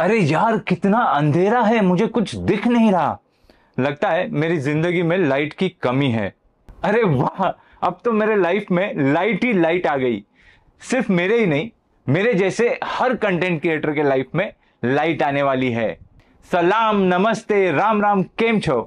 अरे यार कितना अंधेरा है मुझे कुछ दिख नहीं रहा लगता है मेरी जिंदगी में लाइट की कमी है अरे वाह अब तो मेरे लाइफ में लाइट ही लाइट आ गई सिर्फ मेरे ही नहीं मेरे जैसे हर कंटेंट क्रिएटर के लाइफ में लाइट आने वाली है सलाम नमस्ते राम राम केम छो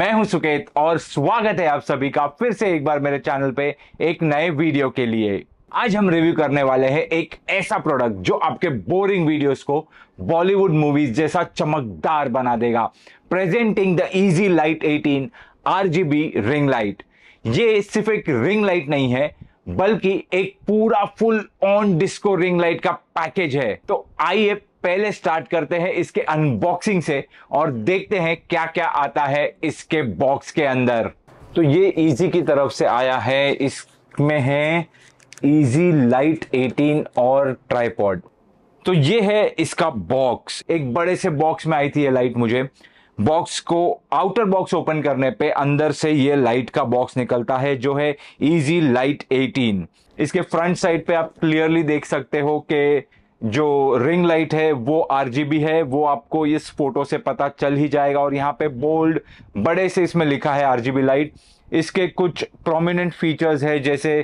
मैं हूं सुकेत और स्वागत है आप सभी का फिर से एक बार मेरे चैनल पे एक नए वीडियो के लिए आज हम रिव्यू करने वाले हैं एक ऐसा प्रोडक्ट जो आपके बोरिंग वीडियोस को बॉलीवुड मूवीज जैसा चमकदार बना देगा presenting the easy light 18 RGB ring light ये सिर्फ एक रिंग लाइट नहीं है बल्कि एक पूरा full on disco ring light का पैकेज है तो आइए पहले स्टार्ट करते हैं इसके अनबॉक्सिंग से और देखते हैं क्या क्या आता है इसके बॉक्स के अंदर तो ये इजी की तरफ से आया है इसमें है इजी लाइट 18 और ट्राईपॉड तो ये है इसका बॉक्स एक बड़े से बॉक्स में आई थी ये लाइट मुझे बॉक्स को आउटर बॉक्स ओपन करने पे अंदर से ये लाइट का बॉक्स निकलता है जो है इजी लाइट 18 इसके फ्रंट साइड पे आप क्लियरली देख सकते हो कि जो रिंग लाइट है वो आरजीबी है वो आपको इस फोटो से पता चल ही जाएगा और यहाँ पे बोल्ड बड़े से इसमें लिखा है आरजीबी लाइट इसके कुछ प्रोमिनेंट फीचर्स है जैसे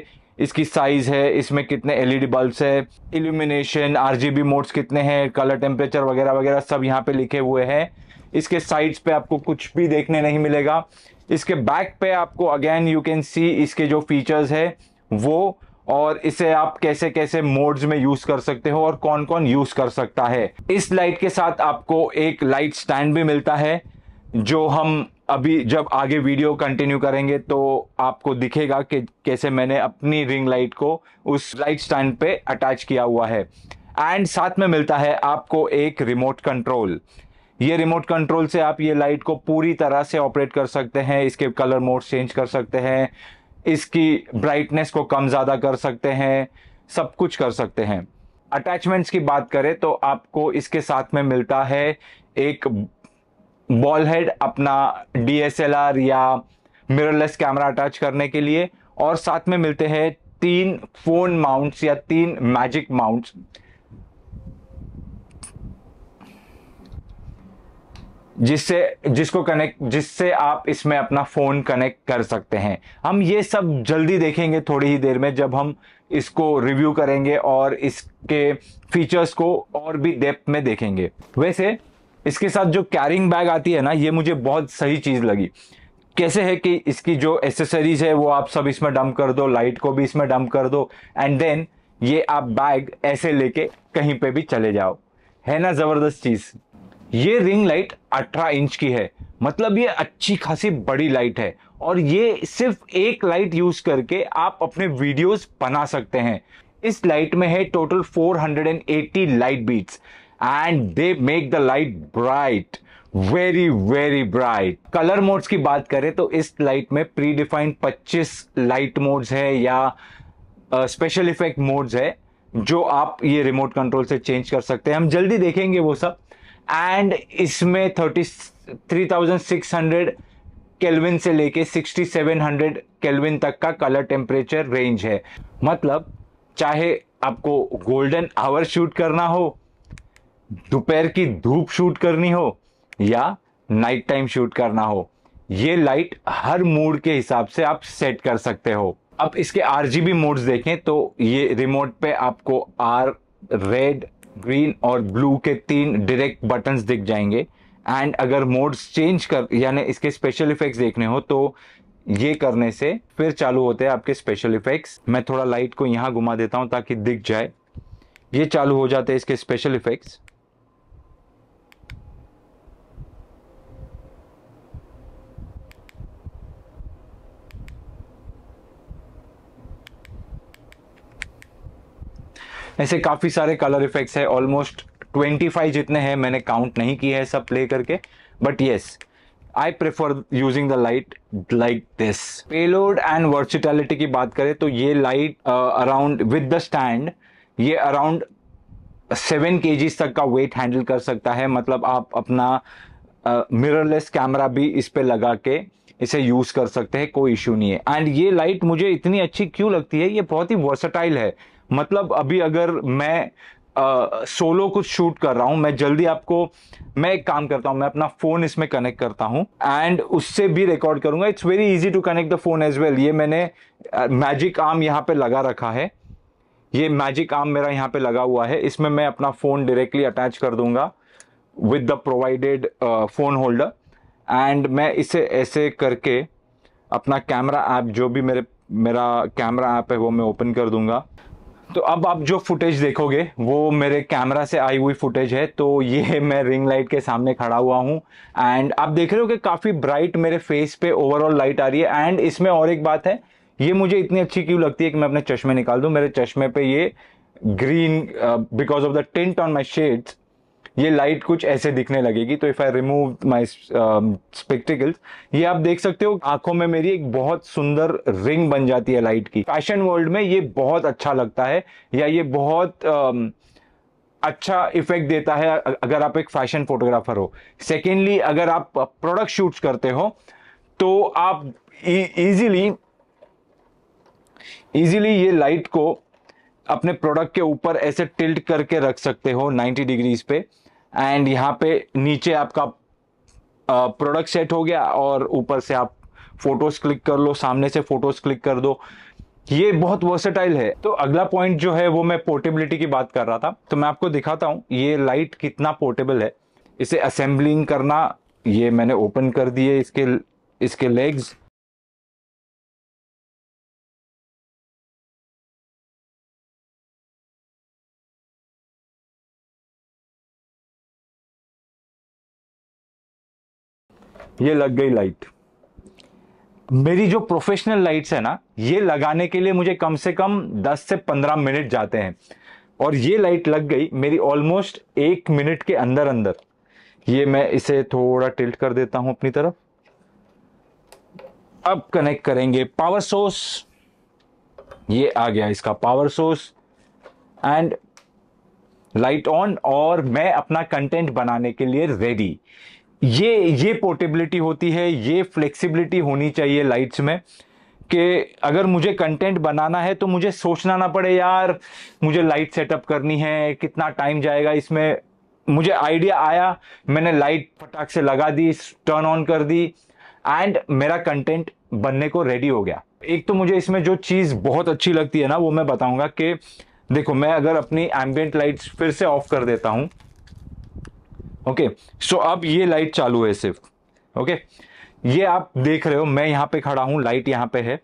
इसकी साइज़ है इसमें कितने एलईडी बल्ब्स है इल्यूमिनेशन आरजीबी मोड्स कितने हैं कलर टेम्परेचर वगैरह वगैरह सब यहाँ पे लिखे हुए हैं इसके साइड्स पे आपको कुछ भी देखने नहीं मिलेगा इसके बैक पे आपको अगेन यू कैन सी इसके जो फीचर्स है वो और इसे आप कैसे कैसे मोड्स में यूज कर सकते हो और कौन कौन यूज कर सकता है इस लाइट के साथ आपको एक लाइट स्टैंड भी मिलता है जो हम अभी जब आगे वीडियो कंटिन्यू करेंगे तो आपको दिखेगा कि कैसे मैंने अपनी रिंग लाइट को उस लाइट स्टैंड पे अटैच किया हुआ है एंड साथ में मिलता है आपको एक रिमोट कंट्रोल ये रिमोट कंट्रोल से आप ये लाइट को पूरी तरह से ऑपरेट कर सकते हैं इसके कलर मोड चेंज कर सकते हैं इसकी ब्राइटनेस को कम ज़्यादा कर सकते हैं सब कुछ कर सकते हैं अटैचमेंट्स की बात करें तो आपको इसके साथ में मिलता है एक बॉल हेड अपना डीएसएलआर या मिररलेस कैमरा अटैच करने के लिए और साथ में मिलते हैं तीन फोन माउंट्स या तीन मैजिक माउंट्स जिससे जिसको कनेक्ट जिससे आप इसमें अपना फ़ोन कनेक्ट कर सकते हैं हम ये सब जल्दी देखेंगे थोड़ी ही देर में जब हम इसको रिव्यू करेंगे और इसके फीचर्स को और भी डेप्थ में देखेंगे वैसे इसके साथ जो कैरिंग बैग आती है ना ये मुझे बहुत सही चीज़ लगी कैसे है कि इसकी जो एसेसरीज है वो आप सब इसमें डंप कर दो लाइट को भी इसमें डंप कर दो एंड देन ये आप बैग ऐसे लेके कहीं पे भी चले जाओ है ना ज़बरदस्त चीज़ ये रिंग लाइट 18 इंच की है मतलब ये अच्छी खासी बड़ी लाइट है और ये सिर्फ एक लाइट यूज़ करके आप अपने वीडियोस बना सकते हैं इस लाइट में है total 480 light beads and they make the light bright very very bright colour modes की बात करें तो इस लाइट में प्री डिफाइंड 25 लाइट मोड्स है या स्पेशल इफेक्ट मोड्स है जो आप ये रिमोट कंट्रोल से चेंज कर सकते हैं हम जल्दी देखेंगे वो सब एंड इसमें thirty three thousand six hundred kelvin से लेके 6700 केल्विन तक का कलर टेम्परेचर रेंज है मतलब चाहे आपको गोल्डन आवर शूट करना हो दोपहर की धूप शूट करनी हो या नाइट टाइम शूट करना हो ये लाइट हर मूड के हिसाब से आप सेट कर सकते हो अब इसके आरजीबी मोड्स देखें तो ये रिमोट पे आपको आर रेड ग्रीन और ब्लू के तीन डायरेक्ट बटन्स दिख जाएंगे एंड अगर मोड्स चेंज कर यानी इसके स्पेशल इफेक्ट्स देखने हो तो ये करने से फिर चालू होते हैं आपके स्पेशल इफेक्ट्स मैं थोड़ा लाइट को यहाँ घुमा देता हूँ ताकि दिख जाए ये चालू हो जाते हैं इसके स्पेशल इफेक्ट्स ऐसे काफ़ी सारे कलर इफेक्ट्स है ऑलमोस्ट 25 जितने हैं मैंने काउंट नहीं किए हैं सब प्ले करके but yes I prefer using the light like this payload and versatility की बात करें तो ये light around with the stand ये अराउंड सेवन के तक का वेट हैंडल कर सकता है मतलब आप अपना मिररलेस uh, कैमरा भी इस पर लगा के इसे यूज़ कर सकते हैं कोई इशू नहीं है एंड ये लाइट मुझे इतनी अच्छी क्यों लगती है ये बहुत ही वर्सटाइल है मतलब अभी अगर मैं सोलो कुछ शूट कर रहा हूँ मैं जल्दी आपको मैं एक काम करता हूँ मैं अपना फ़ोन इसमें कनेक्ट करता हूँ एंड उससे भी रिकॉर्ड करूंगा it's very easy to connect the phone as well ये मैंने मैजिक आर्म यहाँ पे लगा रखा है ये मैजिक आर्म मेरा यहाँ पे लगा हुआ है इसमें मैं अपना फ़ोन डायरेक्टली अटैच कर दूंगा with the provided phone holder and मैं इसे ऐसे करके अपना कैमरा ऐप जो भी मेरे मेरा कैमरा ऐप है वो मैं ओपन कर दूंगा तो अब आप जो फुटेज देखोगे वो मेरे कैमरा से आई हुई फुटेज है तो ये मैं रिंग लाइट के सामने खड़ा हुआ हूँ एंड आप देख रहे हो कि काफ़ी ब्राइट मेरे फेस पे ओवरऑल लाइट आ रही है एंड इसमें और एक बात है ये मुझे इतनी अच्छी क्यों लगती है कि मैं अपने चश्मे निकाल दूँ मेरे चश्मे पे ये green because of the tint on my shades ये लाइट कुछ ऐसे दिखने लगेगी तो if I remove my spectacles ये आप देख सकते हो आंखों में मेरी एक बहुत सुंदर रिंग बन जाती है लाइट की फैशन वर्ल्ड में ये बहुत अच्छा लगता है या ये बहुत um, अच्छा इफेक्ट देता है अगर आप एक फैशन फोटोग्राफर हो सेकेंडली अगर आप प्रोडक्ट uh, शूट्स करते हो तो आप इजीली e, इजीली ये लाइट को अपने प्रोडक्ट के ऊपर ऐसे टिल्ट करके रख सकते हो 90 डिग्रीज पे एंड यहाँ पे नीचे आपका प्रोडक्ट सेट हो गया और ऊपर से आप फोटोज़ क्लिक कर लो सामने से फ़ोटोज़ क्लिक कर दो ये बहुत वर्सेटाइल है तो अगला पॉइंट जो है वो मैं पोर्टेबिलिटी की बात कर रहा था तो मैं आपको दिखाता हूँ ये लाइट कितना पोर्टेबल है इसे असेंबलिंग करना ये मैंने ओपन कर दिए इसके इसके लेग्स ये लग गई लाइट मेरी जो प्रोफेशनल लाइट्स है ना ये लगाने के लिए मुझे कम से कम 10 से 15 मिनट जाते हैं और ये लाइट लग गई मेरी ऑलमोस्ट एक मिनट के अंदर अंदर ये मैं इसे थोड़ा टिल्ट कर देता हूं अपनी तरफ अब कनेक्ट करेंगे पावर सोर्स ये आ गया इसका power source and light on और मैं अपना कंटेंट बनाने के लिए रेडी ये ये पोर्टेबिलिटी होती है ये फ्लेक्सिबिलिटी होनी चाहिए लाइट्स में कि अगर मुझे कंटेंट बनाना है तो मुझे सोचना ना पड़े यार मुझे लाइट सेटअप करनी है कितना टाइम जाएगा इसमें मुझे आइडिया आया मैंने लाइट फटाक से लगा दी टर्न ऑन कर दी एंड मेरा कंटेंट बनने को रेडी हो गया एक तो मुझे इसमें जो चीज़ बहुत अच्छी लगती है ना वो मैं बताऊंगा कि देखो मैं अगर अपनी एम्बियंट लाइट्स फिर से ऑफ कर देता हूँ ओके सो अब ये लाइट चालू है सिर्फ ओके ये आप देख रहे हो मैं यहाँ पे खड़ा हूं लाइट यहाँ पे है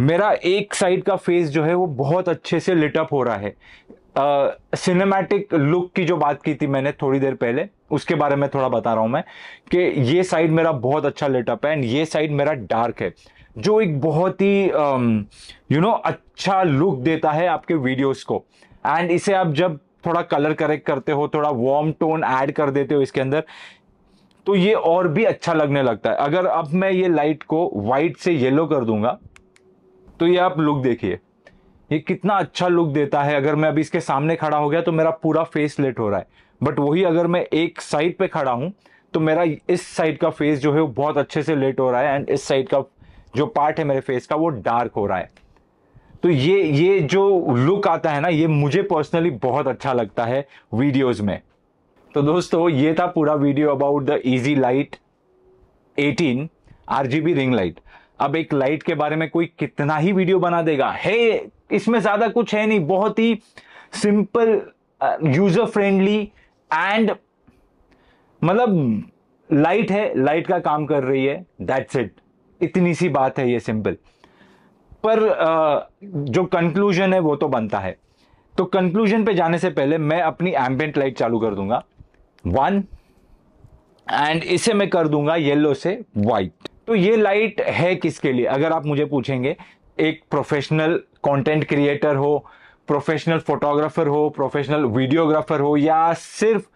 मेरा एक साइड का फेस जो है वो बहुत अच्छे से लिटअप हो रहा है सिनेमैटिक uh, लुक की जो बात की थी मैंने थोड़ी देर पहले उसके बारे में थोड़ा बता रहा हूं मैं कि ये साइड मेरा बहुत अच्छा लिटअप है एंड ये साइड मेरा डार्क है जो एक बहुत ही you um, know you know, अच्छा लुक देता है आपके वीडियोस को एंड इसे आप जब थोड़ा कलर करेक्ट करते हो थोड़ा वार्म टोन ऐड कर देते हो इसके अंदर तो ये और भी अच्छा लगने लगता है अगर अब मैं ये लाइट को वाइट से येलो कर दूंगा तो ये आप लुक देखिए ये कितना अच्छा लुक देता है अगर मैं अभी इसके सामने खड़ा हो गया तो मेरा पूरा फेस लेट हो रहा है बट वही अगर मैं एक साइड पे खड़ा हूं तो मेरा इस साइड का फेस जो है वो बहुत अच्छे से लेट हो रहा है एंड इस साइड का जो पार्ट है मेरे फेस का वो डार्क हो रहा है तो ये ये जो लुक आता है ना ये मुझे पर्सनली बहुत अच्छा लगता है वीडियोस में तो दोस्तों ये था पूरा video about the easy light 18 RGB ring light अब एक लाइट के बारे में कोई कितना ही वीडियो बना देगा है इसमें ज़्यादा कुछ है नहीं बहुत ही सिंपल यूजर फ्रेंडली एंड मतलब लाइट है लाइट का काम कर रही है दैट्स इट इतनी सी बात है ये सिंपल पर जो कंक्लूजन है वो तो बनता है तो कंक्लूजन पे जाने से पहले मैं अपनी एम्बेंट लाइट चालू कर दूंगा वन एंड इसे मैं कर दूंगा येलो से वाइट तो ये लाइट है किसके लिए अगर आप मुझे पूछेंगे एक प्रोफेशनल कंटेंट क्रिएटर हो प्रोफेशनल फोटोग्राफर हो प्रोफेशनल वीडियोग्राफर हो या सिर्फ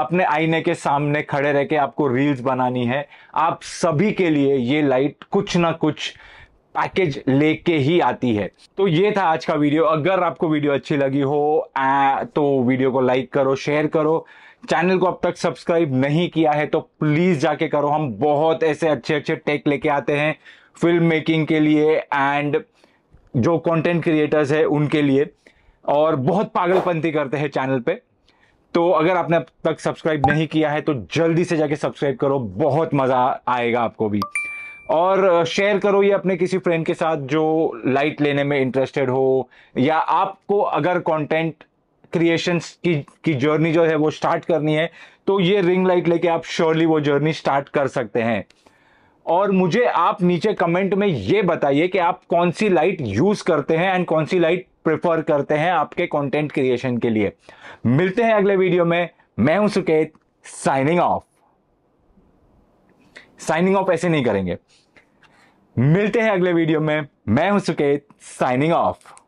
अपने आईने के सामने खड़े रह के आपको रील्स बनानी है आप सभी के लिए ये लाइट कुछ ना कुछ पैकेज लेके ही आती है तो ये था आज का वीडियो अगर आपको वीडियो अच्छी लगी हो आ, तो वीडियो को लाइक करो शेयर करो चैनल को अब तक सब्सक्राइब नहीं किया है तो प्लीज जाके करो हम बहुत ऐसे अच्छे अच्छे टेक लेके आते हैं फिल्म मेकिंग के लिए एंड जो कंटेंट क्रिएटर्स है उनके लिए और बहुत पागलपंथी करते हैं चैनल पे तो अगर आपने अब तक सब्सक्राइब नहीं किया है तो जल्दी से जाके सब्सक्राइब करो बहुत मजा आएगा आपको भी और शेयर करो ये अपने किसी फ्रेंड के साथ जो लाइट लेने में इंटरेस्टेड हो या आपको अगर कंटेंट क्रिएशंस की की जर्नी जो है वो स्टार्ट करनी है तो ये रिंग लाइट लेके आप श्योरली वो जर्नी स्टार्ट कर सकते हैं और मुझे आप नीचे कमेंट में ये बताइए कि आप कौन सी लाइट यूज करते हैं एंड कौन सी लाइट प्रेफर करते हैं आपके कंटेंट क्रिएशन के लिए मिलते हैं अगले वीडियो में मैं हूं Suket signing off signing off ऐसे नहीं करेंगे मिलते हैं अगले वीडियो में मैं हूं सुकेत साइनिंग ऑफ